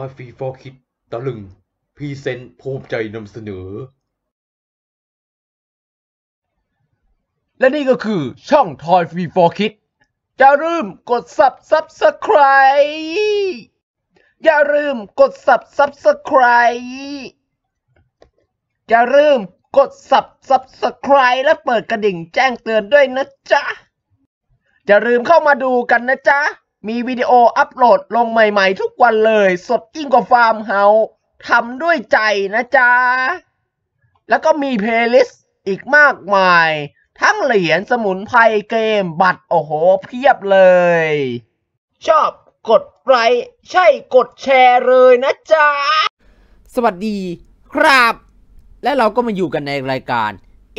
ฮาฟีฟอร์คิดตะลึง พีเซนภูมิใจนำเสนอ และนี่ก็คือช่องทอยฟรีฟอร์คิดอย่าลืมกดสับซับสไครอย่าลืมกดสับซับสไครอย่าลืมกดสับซับสไครและเปิดกระดิ่งแจ้งเตือนด้วยนะจ๊ะ อย่าลืมเข้ามาดูกันนะจ๊ะมีวิดีโออัปโหลดลงใหม่ ๆ ทุกวันเลย สดยิ่งกว่าฟาร์มเฮาทำด้วยใจนะจ๊ะ แล้วก็มีเพลย์ลิสต์อีกมากมาย ทั้งเหรียญสมุนไพรเกมบัตรโอ้โหเพียบเลย ชอบกดไลค์ใช่กดแชร์เลยนะจ๊ะ สวัสดีครับ และเราก็มาอยู่กันในรายการ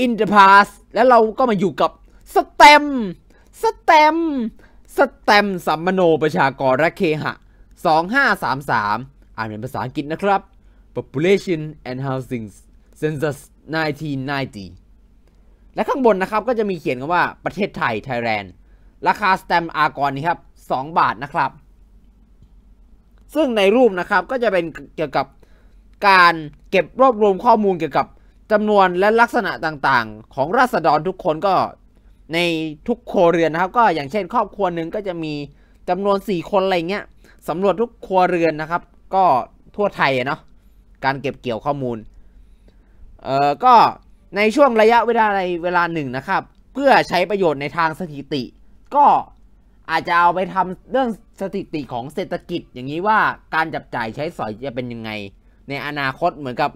In the Past และเราก็มาอยู่กับสเต็มสเต็มสแตมสัมมโนประชากรและเคหะ 2533อ่านเป็นภาษาอังกฤษนะครับ population and housing census 1990 และข้างบนนะครับก็จะมีเขียนกันว่าประเทศไทยไทยแลนด์ราคาสแตมอากรนี้ครับ 2 บาทนะครับ ซึ่งในรูปนะครับก็จะเป็นเกี่ยวกับการเก็บรวบรวมข้อมูลเกี่ยวกับจำนวนและลักษณะต่างๆ ของราษฎรทุกคนก็ในทุกโครเรือนนะครับ ก็อย่างเช่นครอบครัวหนึ่งก็จะมีจำนวน 4 คนอะไรเงี้ยสำรวจทุกครัวเรือนนะครับ ก็ทั่วไทยเนาะการเก็บเกี่ยวข้อมูลเอ่อก็ในช่วงระยะเวลาในเวลาหนึ่งนะครับ เพื่อใช้ประโยชน์ในทางสถิติ ก็อาจจะเอาไปทำเรื่องสถิติของเศรษฐกิจ อย่างนี้ว่าการจับจ่ายใช้สอยจะเป็นยังไง ในอนาคตเหมือนกับ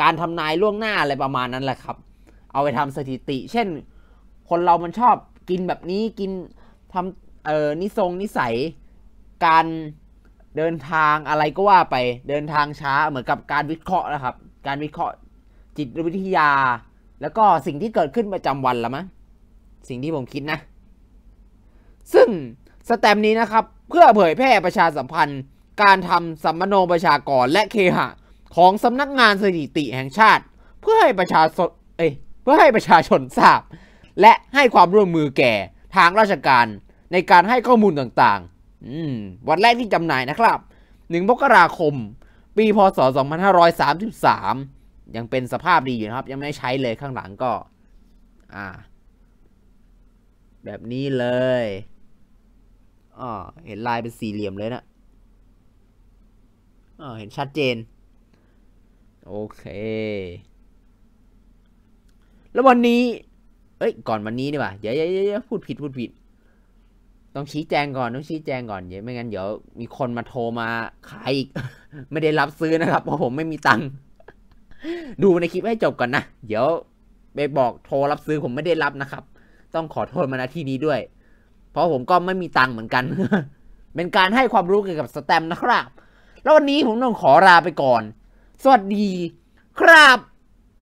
การทำนายล่วงหน้าอะไรประมาณนั้นแหละครับเอาไปทำสถิติ เช่นคนเรามันชอบกินแบบนี้กินทำเออนิทรงนิสัยการเดินทางอะไรก็ว่าไปเดินทางช้าเหมือนกับการวิเคราะห์นะครับ การวิเคราะห์จิตวิทยา แล้วก็สิ่งที่เกิดขึ้นประจำวันละมั้งสิ่งที่ผมคิดนะ ซึ่งสแตมนี้นะครับ เพื่อเผยแพร่ประชาสัมพันธ์ การทำสัมมโนประชากรและเคหะของสำนักงานสถิติแห่งชาติ เพื่อให้ประชาชนเอ้ยเพื่อให้ประชาชนทราบและให้ความร่วมมือแก่ทางราชการในการให้ข้อมูลต่างๆ วันแรกที่จำหน่ายนะครับ1มกราคม ปี พศ 2533 ยังเป็นสภาพดีอยู่นะครับ ยังไม่ใช้เลยข้างหลังก็ อ่า แบบนี้เลยอ๋อเห็นลายเป็นสี่เหลี่ยมเลยนะอ๋อเห็นชัดเจน โอเค แล้ววันนี้เอ้ยก่อนวันนี้ดีกว่าเดี๋ยวเดี๋ยวพูดผิดพูดผิด ต้องชี้แจงก่อนต้องชี้แจงก่อนเดี๋ยวไม่งั้นเดี๋ยวมีคนมาโทรมาขายอีก ไม่ได้รับซื้อนะครับ เพราะผมไม่มีตังค์ ดูในคลิปให้จบก่อนนะ เดี๋ยวไปบอกโทรรับซื้อผมไม่ได้รับนะครับ ต้องขอโทษมาณที่นี้ด้วย เพราะผมก็ไม่มีตังค์เหมือนกัน เป็นการให้ความรู้เกี่ยวกับสแตมนะครับ แล้ววันนี้ผมต้องขอลาไปก่อน สวัสดีครับ